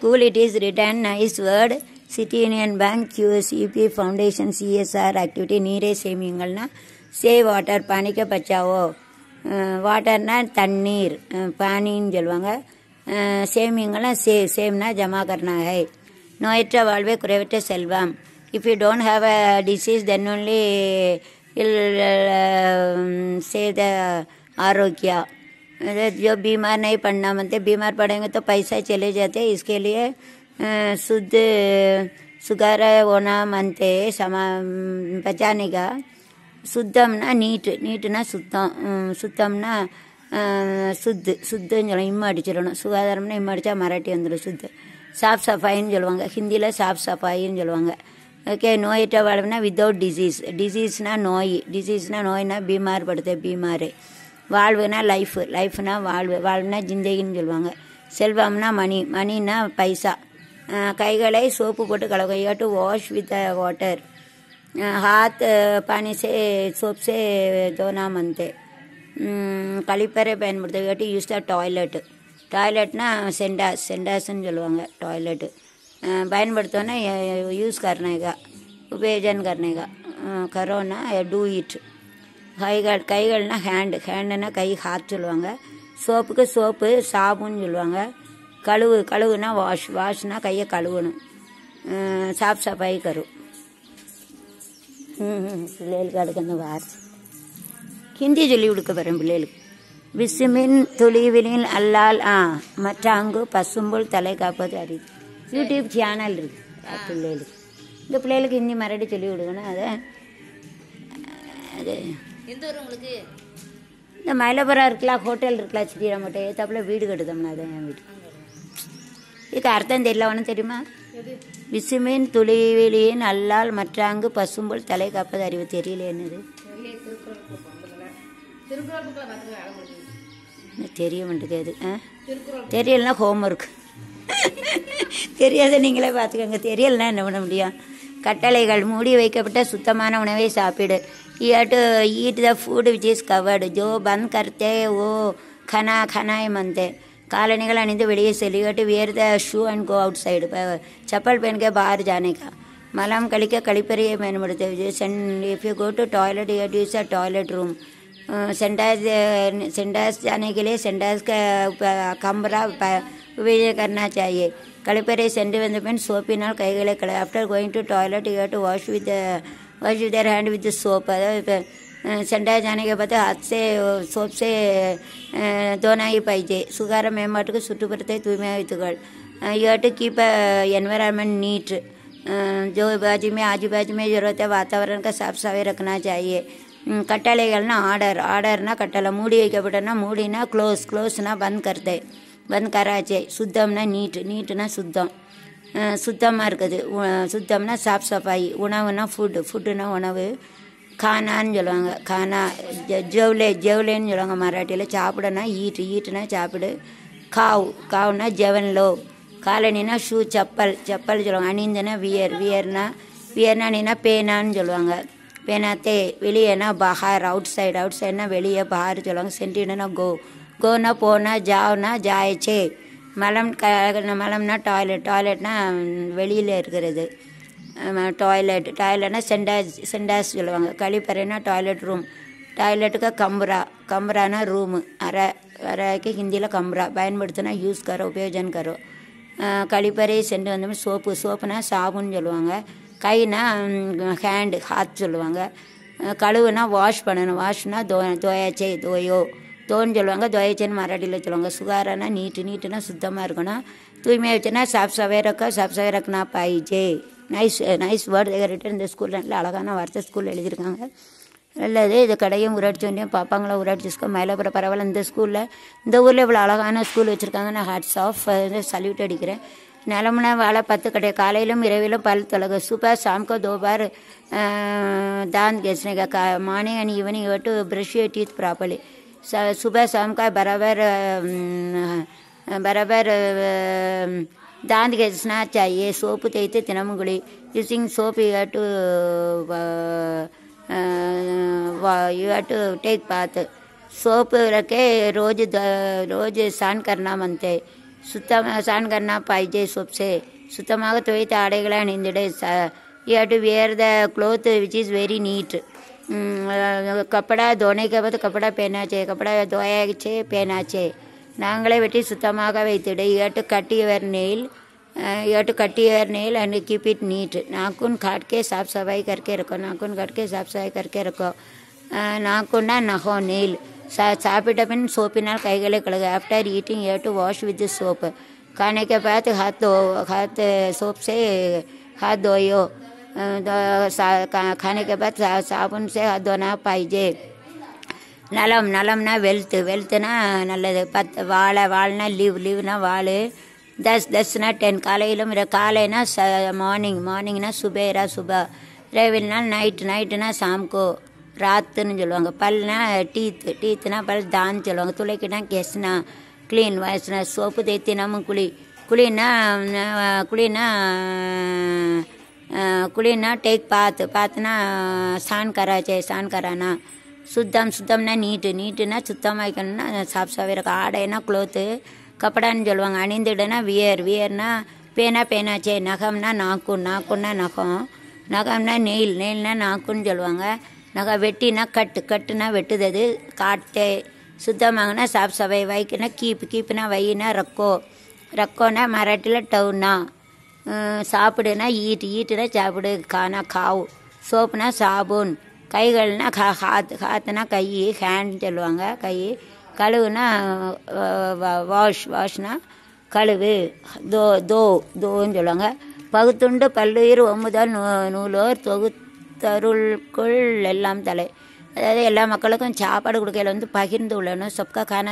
school it is written nice word City Union Bank Q S E P foundation C S R activity ನೀರೇ ಸೇವಿಂಗ್ಗಳನ್ನ save water பானிக்க பச்சாவோ வாட்டர்னா தண்ணீர் பானின்னு சொல்லுவாங்க சேமியங்கள்லாம் சே சேம்னா ஜமா கர்னா ஹை நோயற்ற வாழ்வே குறைவற்ற செல்வம் if you don't have a disease then only I'll say the ஆரோக்கியா जो बीमार नहीं पड़ना मानते बीमार पड़ेंगे तो पैसा चले जाते इसके लिए शुद्ध सुगर होना मानते समा बचाने का சுத்தம்னா நீட்டு நீட்டுனா சுத்தம் சுத்தம்னா சுத்து சுத்தம் சொல்லணும் இம்மா அடிச்சிடணும் சுகாதாரம்னா இம்மா அடித்தா மராட்டி வந்துடும் சுத்து சாஃப் சஃபாயின்னு சொல்லுவாங்க ஹிந்தியில் சாஃப் சஃபாயின்னு சொல்லுவாங்க ஓகே நோயிட்ட வாழ்வுனா வித்தவுட் டிசீஸ் டிசீஸ்னால் நோய் டிசீஸ்னால் நோய்னா பீமார் படுத்து பீமார் வாழ்வுனா லைஃபு லைஃப்னா வாழ்வு வாழ்வுனா ஜிந்தகின்னு சொல்லுவாங்க செல்வம்னா மணி மணின்னா பைசா கைகளை சோப்பு போட்டு கலக்க you to wash with water ஹாத் பானிசே சோப்ஸே தோனா से கழிப்பறை मनते கழிப்பறை யூஸ் த டாய்லெட்டு டாய்லெட்னா சென்டாஸ் சென்டாஸ்ன்னு சொல்லுவாங்க டாய்லெட்டு பயன்படுத்தோன்னா யூஸ் கர்னேகா உபயோஜன் கர்னேகா கரோனா டூ இட் கைகள் கைகள்னா ஹேண்டு ஹேண்டுன்னா கை ஹாத் சொல்லுவாங்க சோப்புக்கு சோப்பு சாபுன்னு சொல்லுவாங்க கழுவு கழுவுனா வாஷ் வாஷ்னா கையை கழுவணும் சாப் சாப்பாய் கரு பிள்ளைகளுக்கு அதுக்கு அந்த வார் ஹிந்தி சொல்லி கொடுக்க போகிறேன் பிள்ளைகளுக்கு விசுமின் துளிவினில் அல்லால் ஆ மற்றாங்கு பசும்புல் தலை காப்பது அறிவு யூடியூப் சேனல் இருக்குது பிள்ளைகளுக்கு இந்த பிள்ளைகளுக்கு ஹிந்தி மறுபடியும் சொல்லி கொடுக்கணும் அதை அது எந்த ஊர் உங்களுக்கு இந்த மயிலபுரம் இருக்கலாம் ஹோட்டல் இருக்கலாம் ஸ்ரீராமட்டை ஏத்தாப்புல வீடு கட்டுதோம்னா அதான் என் வீடு இதுக்கு அர்த்தம் தெரியல ஒன்றும் தெரியுமா விசுமின் துளிவெளியின் அல்லால் மற்றாங்கு பசும்புல் தலை காப்பது அறிவு தெரியல என்னது தெரிய மாட்டேங்குது ஆ தெரியலனா ஒர்க் தெரியாத நீங்களே பார்த்துக்கோங்க தெரியலனா என்ன பண்ண முடியும் கட்டளைகள் மூடி வைக்கப்பட்ட சுத்தமான உணவை சாப்பிடு you have to eat the food which is covered जो बंद करते वो खाना खाना ही मानते हैं कालनिकल अणिंद வெளியே செல் you have wear the shoe and go outside चप्पल पहन के बाहर जाने का मलम कलिक कलिपरिये பயன்படுத்த if you go to toilet you have to toilet room सेंडास सेंडास जाने के लिए सेंडास का कमरा उपयोग करना चाहिए कलिपरे सेंड वन पेन सोपी कई after going to toilet you have to wash with wash their hand with soap संडास जाने के बाद हाथ से सोप से धोनाही पाहिजे सुगार मे को सुटूपर्यंत तुम्ही इथकड you have to keep environment neat जो बाजू में आजू बाजू में जरूरत है वातावरण का साफ सफाई रखना चाहिए ಕಟ್ಟಳೆಗಳನ್ನ ಆರ್ಡರ್ ಆರ್ಡರ್ನ ಕಟ್ಟಲ ಮೂಡಿ ಇಕ್ಕೊಬಿಟ್ಟನ ಮೂಡಿನ ಕ್ಲೋಸ್ बंद ಬಂದ್ ಕರ್ತೆ ಬಂದ್ ಕರಾಚೆ ಸುದ್ದಮ್ನ नीट ನೀಟ್ನ शुद्धम சுத்தமாக இருக்குது சுத்தம்னா சாஃப் சஃபாயி உணவுனா ஃபுட்டு ஃபுட்டுனா உணவு கானான்னு சொல்லுவாங்க கானா ஜ ஜவுளே ஜவுளேன்னு சொல்லுவாங்க மராட்டியில் சாப்பிடனா ஈட்டு ஈட்டுனா சாப்பிடு காவு காவுனா ஜெவன்லோ காலனினா ஷூ செப்பல் செப்பல் சொல்லுவாங்க அணிந்தனா வியர் வியர்னா வியர்னா அணினா பேனான்னு சொல்லுவாங்க பேனாத்தே வெளியேனா பஹார் அவுட் சைடு அவுட் சைடுனா வெளியே பஹார் சொல்லுவாங்க சென்டினா கோ கோனா போனா ஜாவ்னா ஜாயச்சே மலம் க மலம்னா டாய்லெட் டாய்லெட்னா வெளியில் இருக்கிறது டாய்லெட் டாய்லெட்னா சென்டாஸ் சென்டாஸ் சொல்லுவாங்க கழிப்பறைனா டாய்லெட் ரூம் டாய்லெட்டுக்கு கம்புரா கம்புரானா ரூமு அரை அரைக்கு ஹிந்தியில் கம்புரா பயன்படுத்தினா யூஸ் கரோ உபயோஜன் கரோ கழிப்பறை சென்று வந்தோம்னா சோப்பு சோப்புனா சாபுன்னு சொல்லுவாங்க கைனா ஹேண்டு ஹாத் சொல்லுவாங்க கழுவுனா வாஷ் பண்ணணும் வாஷ்னா தோ தோயாச்சே தோயோ தோன்னு சொல்லுவாங்க துவைச்சேன்னு மராட்டியில் சொல்லுவாங்க சுகாரானா நீட்டு நீட்டுனா சுத்தமாக இருக்கணும் தூய்மையாக வச்சுன்னா சாஃப் ரக்கா சாஃப் சவேரக்குனா பாயிஜே நைஸ் நைஸ் வேர்டு ரிட்டன் இந்த ஸ்கூலில் நல்ல அழகான வார்த்தை ஸ்கூலில் எழுதியிருக்காங்க நல்லது இது கடையும் ஊராட்சி ஒன்றையும் பார்ப்பாங்களா ஊராட்சி ஸ்கூல் மயிலாப்புற பரவாயில்ல இந்த ஸ்கூலில் இந்த ஊரில் இவ்வளோ அழகான ஸ்கூல் வச்சுருக்காங்க நான் ஹாட்ஸ் ஆஃப் சல்யூட் அடிக்கிறேன் நிலமுனா வாழை பத்து கடை காலையிலும் இரவிலும் பல் தொலக சூப்பர் சாம்கோ தோபார் தான் கேஸ்னே கா morning and evening to brush teeth properly सुबह शाम का बराबर बराबर दांत के சோப்பு चाहिए सोप तेते तिना मुगले using soap you you to to take to take bath soap இருக்கே ரோஜ் ரோஜ் சான் கர்ணா வந்தே சுத்தமாக சான் கர்ணா பாய்ஜே சோப்ஸே சுத்தமாக துவைத்த ஆடைகளை அணிந்துடு ச you had to wear the cloth which is very neat கப்படா துணைக்கப்பது கப்படா பேனாச்சே கப்படா துவையாகிச்சே பேனாச்சே நாங்களே வெட்டி சுத்தமாக வைத்துடு ஏட்டு கட்டி வர நெயில் ஏட்டு கட்டி வர nail and keep it neat நாக்குன் காட்கே சாப் சவாய் கற்கே இருக்கும் நாக்கும் கட்கே சாப் சவாய் கற்கே இருக்கும் நாக்கும்னா நகம் நெயில் சா சாப்பிட்ட பின் சோப்பினால் கைகளை கழுகு after eating a to wash with soap கணக்கை பார்த்து ஹாத்து ஹாத்து சோப்ஸே ஹாத் தோயோ खाने के बाद साबुन से हाथ धोना पाइजे நலம் நலம்னா வெல்த்து வெல்த்துனா நல்லது பத்து வாழை வாழ்னா லீவ் லீவ்னா வாழ் தஸ் தஸ்னா டென் காலையிலும் காலைனா ச மார்னிங் மார்னிங்னா சுபேரா சுபா இரவில்னா நைட்டு நைட்டுனா சாம்கோ ராத்துன்னு சொல்லுவாங்க பல்னா டீத்து டீத்துனா பல் தான்னு சொல்லுவாங்க துளைக்குனா கெஸ்னா க்ளீன் வாய்ஸ்னா சோப்பு தேய்த்தினாமும் குழி குழின்னா குழின்னா குளின்னா டேக் பார்த்து பாத்துனா ஸ்நான் கராச்சே ஸ்நான் கரானா சுத்தம் சுத்தம்னா நீட்டு நீட்டுனா சுத்தமாக வைக்கணும்னா சாஃப்டாகவே இருக்கும் ஆடைனா க்ளோத்து கப்படான்னு சொல்லுவாங்க அணிந்துடுனா வியர் வியர்னா பேனா பேனாச்சே நகம்னா நாக்கு நாக்குன்னா நகம் நகம்னா நெயில் நெயில்னா நாக்குன்னு சொல்லுவாங்க நகம் வெட்டினா கட்டு கட்டுனா வெட்டுதது காட்டு சுத்தமாகனா சாஃப்ட் சவை வைக்கினா கீப்பு கீப்புனா வையினா ரக்கோ ரக்கோனா மராட்டியில் டவுனா சாப்பிடுனா ஈட்டு ஈட்டுனா சாப்பிடு கானா காவு சோப்புனா சாபூன் கைகள்னா கா ஹாத் ஹாத்துனா கை ஹேண்ட் சொல்லுவாங்க கை கழுவுனா வாஷ் வாஷ்னா கழுவு தோ தோ தோன்னு சொல்லுவாங்க பகுத்துண்டு பல்லுயிர் ஒம்புதல் நூ நூலோர் தொகுத்தருள்குள் எல்லாம் தலை அதாவது எல்லா மக்களுக்கும் சாப்பாடு கொடுக்கையில் வந்து பகிர்ந்து உள்ளணும் சொப்கா காண